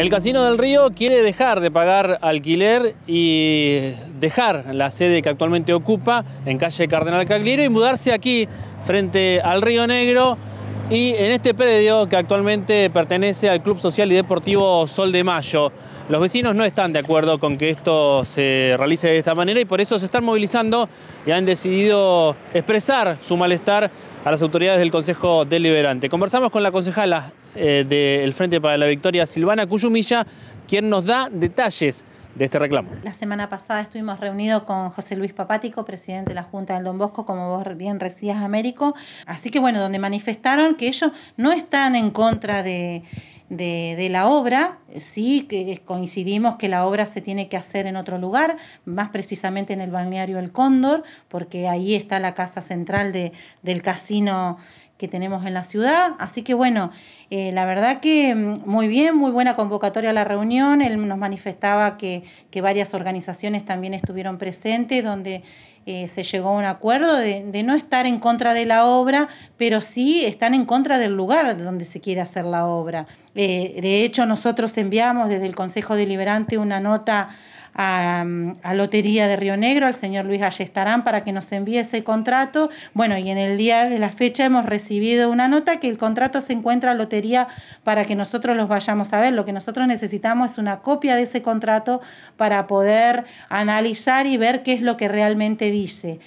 El Casino del Río quiere dejar de pagar alquiler y dejar la sede que actualmente ocupa en calle Cardenal Cagliero y mudarse aquí frente al Río Negro y en este predio que actualmente pertenece al Club Social y Deportivo Sol de Mayo. Los vecinos no están de acuerdo con que esto se realice de esta manera y por eso se están movilizando y han decidido expresar su malestar a las autoridades del Consejo Deliberante. Conversamos con la concejala eh, del Frente para la Victoria, Silvana Cuyumilla, quien nos da detalles de este reclamo. La semana pasada estuvimos reunidos con José Luis Papático, presidente de la Junta del Don Bosco, como vos bien decías, Américo. Así que bueno, donde manifestaron que ellos no están en contra de, la obra, sí que coincidimos que la obra se tiene que hacer en otro lugar, más precisamente en el balneario El Cóndor, porque ahí está la casa central de, del casino que tenemos en la ciudad. Así que bueno, eh, la verdad que mm, muy bien, muy buena convocatoria a la reunión. Él nos manifestaba que, varias organizaciones también estuvieron presentes, donde eh, se llegó a un acuerdo de, no estar en contra de la obra, pero sí están en contra del lugar donde se quiere hacer la obra. Eh, de hecho, nosotros enviamos desde el Consejo Deliberante una nota a, Lotería de Río Negro, al señor Luis Ayestarán, para que nos envíe ese contrato. Bueno, y en el día de la fecha hemos recibido una nota que el contrato se encuentra a Lotería para que nosotros los vayamos a ver. Lo que nosotros necesitamos es una copia de ese contrato para poder analizar y ver qué es lo que realmente dice.